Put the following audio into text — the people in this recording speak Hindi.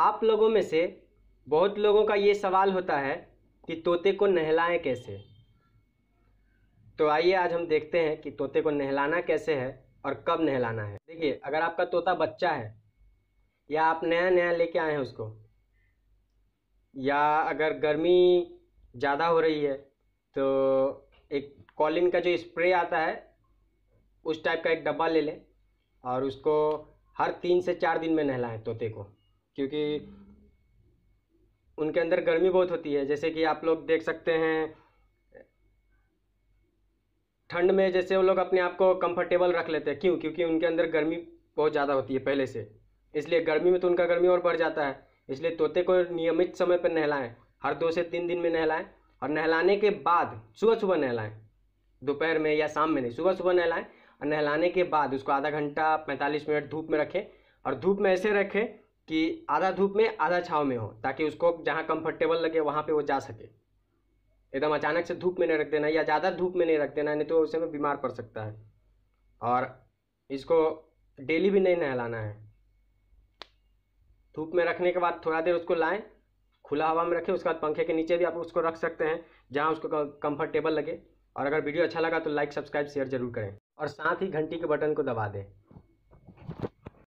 आप लोगों में से बहुत लोगों का ये सवाल होता है कि तोते को नहलाएं कैसे तो आइए आज हम देखते हैं कि तोते को नहलाना कैसे है और कब नहलाना है देखिए अगर आपका तोता बच्चा है या आप नया नया लेके आए हैं उसको या अगर गर्मी ज़्यादा हो रही है तो एक कॉलिन का जो स्प्रे आता है उस टाइप का एक डब्बा ले लें और उसको हर तीन से चार दिन में नहलाएं तोते को क्योंकि उनके अंदर गर्मी बहुत होती है जैसे कि आप लोग देख सकते हैं ठंड में जैसे वो लोग अपने आप को कंफर्टेबल रख लेते हैं क्यों क्योंकि उनके अंदर गर्मी बहुत ज़्यादा होती है पहले से इसलिए गर्मी में तो उनका गर्मी और बढ़ जाता है इसलिए तोते को नियमित समय पर नहलाएं हर दो से तीन दिन में नहलाएं और नहलाने के बाद सुबह सुबह नहलाएं दोपहर में या शाम में नहीं सुबह सुबह नहलाएं और नहलाने के बाद उसको आधा घंटा पैंतालीस मिनट धूप में रखें और धूप में ऐसे रखें कि आधा धूप में आधा छाव में हो ताकि उसको जहाँ कंफर्टेबल लगे वहाँ पे वो जा सके एकदम अचानक से धूप में नहीं रख देना या ज़्यादा धूप में नहीं रख देना नहीं तो उसे में बीमार पड़ सकता है और इसको डेली भी नहीं नहलाना है धूप में रखने के बाद थोड़ा देर उसको लाएँ खुला हवा में रखें उसके बाद पंखे के नीचे भी आप उसको रख सकते हैं जहाँ उसको कम्फर्टेबल लगे और अगर वीडियो अच्छा लगा तो लाइक सब्सक्राइब शेयर जरूर करें और साथ ही घंटी के बटन को दबा दें